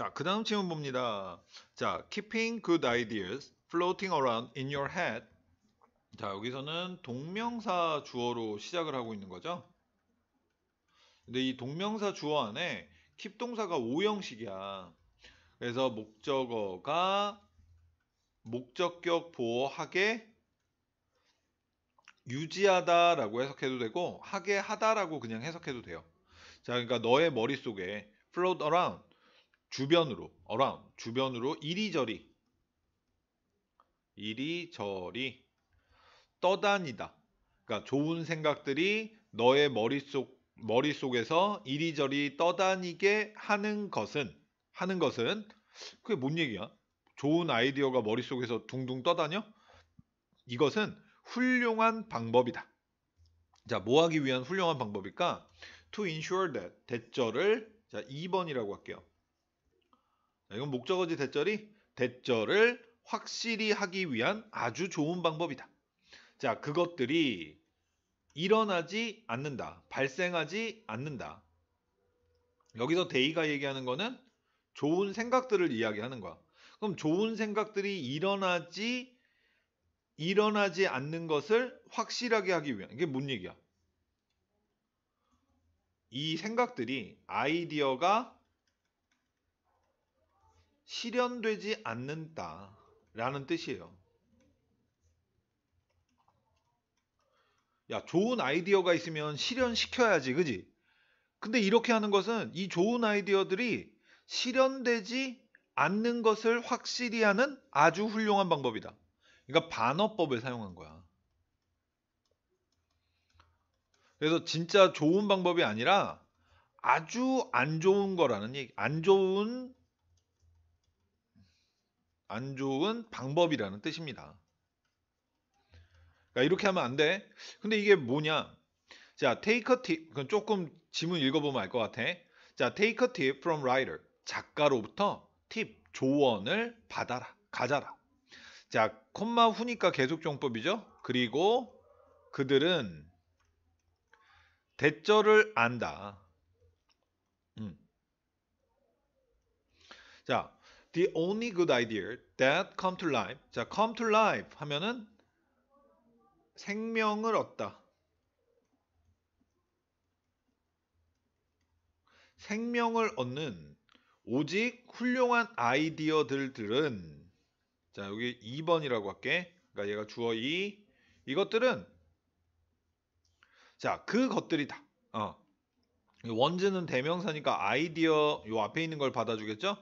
자, 그 다음 질문 봅니다. 자, keeping good ideas floating around in your head. 자, 여기서는 동명사 주어로 시작을 하고 있는 거죠. 근데 이 동명사 주어 안에 keep 동사가 5형식이야. 그래서 목적어가 목적격 보호하게 유지하다 라고 해석해도 되고 하게 하다 라고 그냥 해석해도 돼요 자 그러니까 너의 머릿속에 float around 주변으로 around 주변으로 이리저리 이리저리 떠다니다. 그러니까 좋은 생각들이 너의 머릿속 머릿속에서 이리저리 떠다니게 하는 것은 하는 것은 그게 뭔 얘기야? 좋은 아이디어가 머릿속에서 둥둥 떠다녀? 이것은 훌륭한 방법이다. 자, 뭐 하기 위한 훌륭한 방법일까? To ensure that 대절을 자, 2번이라고 할게요. 이건 목적어지 대절이 대절을 확실히 하기 위한 아주 좋은 방법이다. 자, 그것들이 일어나지 않는다. 발생하지 않는다. 여기서 데이가 얘기하는 거는 좋은 생각들을 이야기하는 거야. 그럼 좋은 생각들이 일어나지 일어나지 않는 것을 확실하게 하기 위한 이게 뭔 얘기야? 이 생각들이 아이디어가 실현되지 않는다라는 뜻이에요. 야, 좋은 아이디어가 있으면 실현시켜야지, 그지? 근데 이렇게 하는 것은 이 좋은 아이디어들이 실현되지 않는 것을 확실히 하는 아주 훌륭한 방법이다. 그러니까 반어법을 사용한 거야. 그래서 진짜 좋은 방법이 아니라 아주 안 좋은 거라는 얘기, 안 좋은 안 좋은 방법이라는 뜻입니다. 그러니까 이렇게 하면 안 돼. 근데 이게 뭐냐? 자, take a tip. 그건 조금 지문 읽어보면 알 것 같아. 자, take a tip from writer. 작가로부터 팁, 조언을 받아라, 가져라. 자, 콤마 후니까 계속종법이죠 그리고 그들은 대절을 안다. 음. 자, the only good idea that come to life. 자, come to life 하면은 생명을 얻다. 생명을 얻는 오직 훌륭한 아이디어들들은 자, 여기 2번이라고 할게. 그러니까 얘가 주어 2. 이것들은 자, 그것들이다. 어. 원제는 대명사니까 아이디어 요 앞에 있는 걸 받아주겠죠?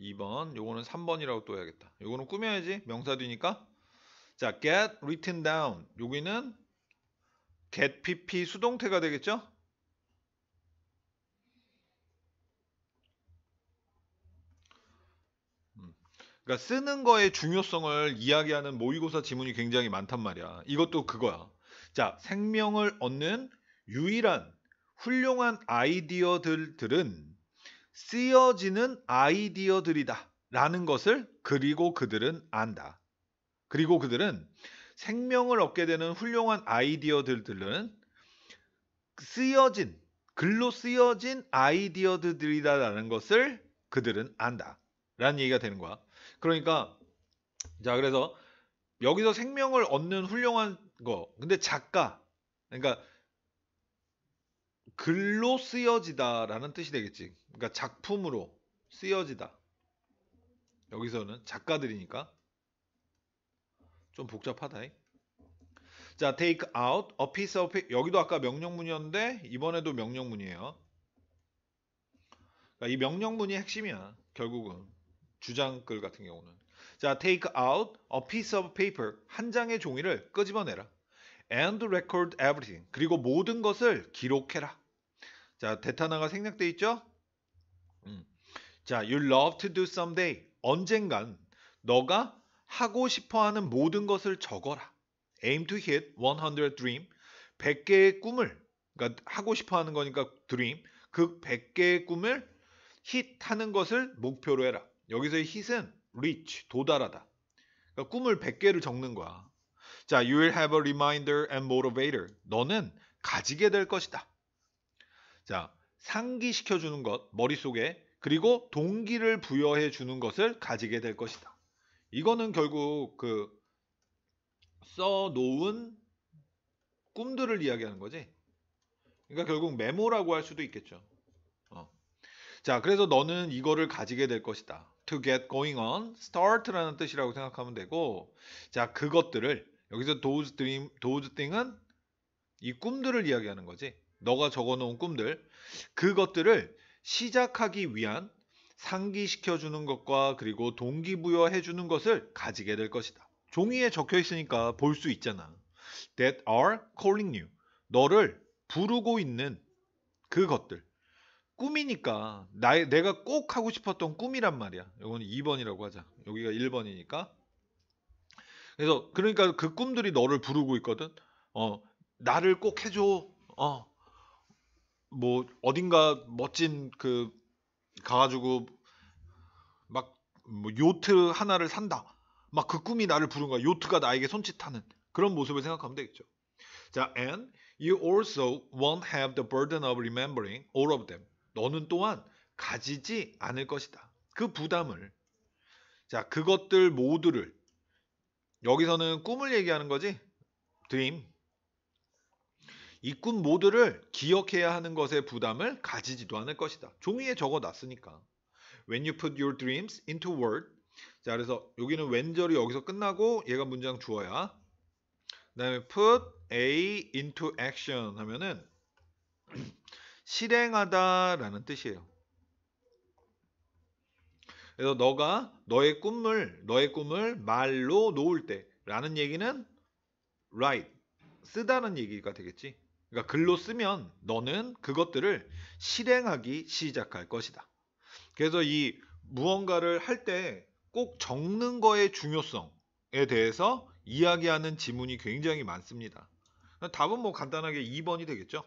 2번. 요거는 3번이라고 또 해야겠다. 요거는 꾸며야지. 명사 뒤니까. 자, get written down. 여기는 get pp 수동태가 되겠죠? 음. 그러니까 쓰는 거의 중요성을 이야기하는 모의고사 지문이 굉장히 많단 말이야. 이것도 그거야. 자, 생명을 얻는 유일한 훌륭한 아이디어들들은 쓰여지는 아이디어들이다. 라는 것을 그리고 그들은 안다. 그리고 그들은 생명을 얻게 되는 훌륭한 아이디어들들은 쓰여진, 글로 쓰여진 아이디어들이다라는 것을 그들은 안다. 라는 얘기가 되는 거야. 그러니까, 자, 그래서 여기서 생명을 얻는 훌륭한 거. 근데 작가, 그러니까 글로 쓰여지다라는 뜻이 되겠지. 그러니까 작품으로 쓰여지다. 여기서는 작가들이니까 좀 복잡하다. 자, take out a piece of 여기도 아까 명령문이었는데 이번에도 명령문이에요. 그러니까 이 명령문이 핵심이야. 결국은 주장글 같은 경우는. 자, take out a piece of paper 한 장의 종이를 끄집어내라. and record everything 그리고 모든 것을 기록해라. 자, 대타나가 생략돼 있죠? 음. 자, you love to do someday. 언젠간 너가 하고 싶어 하는 모든 것을 적어라. aim to hit 100 dream. 100개의 꿈을 그러니까 하고 싶어 하는 거니까 dream. 그 100개의 꿈을 hit하는 것을 목표로 해라. 여기서의 hit은 reach, 도달하다. 그러니까 꿈을 100개를 적는 거야. 자, you will have a reminder and motivator. 너는 가지게 될 것이다. 자, 상기시켜 주는 것, 머릿속에 그리고 동기를 부여해 주는 것을 가지게 될 것이다. 이거는 결국 그 써놓은 꿈들을 이야기하는 거지. 그러니까 결국 메모라고 할 수도 있겠죠. 어. 자, 그래서 너는 이거를 가지게 될 것이다. To get going on, start라는 뜻이라고 생각하면 되고, 자, 그것들을 여기서 those dream, those thing은 이 꿈들을 이야기하는 거지. 너가 적어놓은 꿈들 그것들을 시작하기 위한 상기시켜주는 것과 그리고 동기부여해주는 것을 가지게 될 것이다. 종이에 적혀 있으니까 볼 수 있잖아. That are calling you. 너를 부르고 있는 그것들. 꿈이니까 나, 내가 꼭 하고 싶었던 꿈이란 말이야. 이건 2번이라고 하자. 여기가 1번이니까. 그래서 그러니까 그 꿈들이 너를 부르고 있거든. 어, 나를 꼭 해줘. 어, 뭐 어딘가 멋진 그 가가지고 막뭐 요트 하나를 산다. 막 그 꿈이 나를 부른 거야. 요트가 나에게 손짓하는 그런 모습을 생각하면 되겠죠. 자, and you also won't have the burden of remembering all of them. 너는 또한 가지지 않을 것이다. 그 부담을 자, 그것들 모두를 여기서는 꿈을 얘기하는 거지. 드림. 이꾼 모두를 기억해야 하는 것의 부담을 가지지도 않을 것이다. 종이에 적어 놨으니까. When you put your dreams into word. 자, 그래서 여기는 왼절이 여기서 끝나고 얘가 문장 주어야. 그다음에 put a into action 하면은 실행하다라는 뜻이에요. 그래서 너가 너의 꿈을 너의 꿈을 말로 놓을 때라는 얘기는 write 쓰다는 얘기가 되겠지. 그러니까 글로 쓰면 너는 그것들을 실행하기 시작할 것이다. 그래서 이 무언가를 할 때 꼭 적는 거의 중요성에 대해서 이야기하는 지문이 굉장히 많습니다. 답은 뭐 간단하게 2번이 되겠죠.